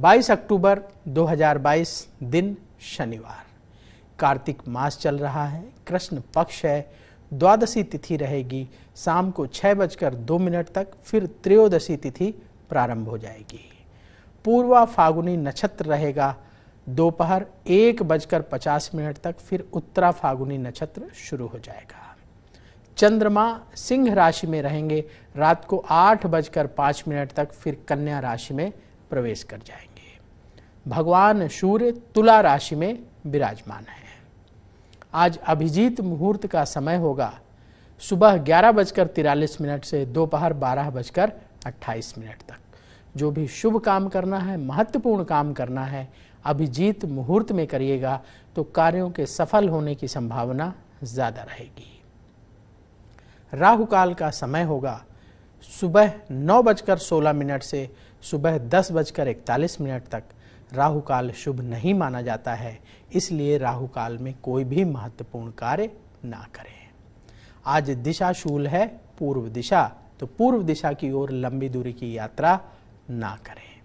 22 अक्टूबर 2022 दिन शनिवार कार्तिक मास चल रहा है कृष्ण पक्ष है द्वादशी तिथि रहेगी शाम को छह बजकर दो मिनट तक फिर त्रयोदशी तिथि प्रारंभ हो जाएगी पूर्वा फागुनी नक्षत्र रहेगा दोपहर एक बजकर पचास मिनट तक फिर उत्तरा फागुनी नक्षत्र शुरू हो जाएगा चंद्रमा सिंह राशि में रहेंगे रात को आठ बजकर पाँच मिनट तक फिर कन्या राशि में प्रवेश कर जाएंगे भगवान सूर्य तुला राशि में विराजमान है आज अभिजीत मुहूर्त का समय होगा सुबह ग्यारह बजकर तिरालीस मिनट से दोपहर बारह बजकर अट्ठाईस मिनट तक जो भी शुभ काम करना है महत्वपूर्ण काम करना है अभिजीत मुहूर्त में करिएगा तो कार्यों के सफल होने की संभावना ज़्यादा रहेगी राहु काल का समय होगा सुबह नौ बजकर सोलह मिनट से सुबह दस बजकर इकतालीस मिनट तक राहु काल शुभ नहीं माना जाता है इसलिए राहु काल में कोई भी महत्वपूर्ण कार्य ना करें आज दिशा शूल है पूर्व दिशा तो पूर्व दिशा की ओर लंबी दूरी की यात्रा ना करें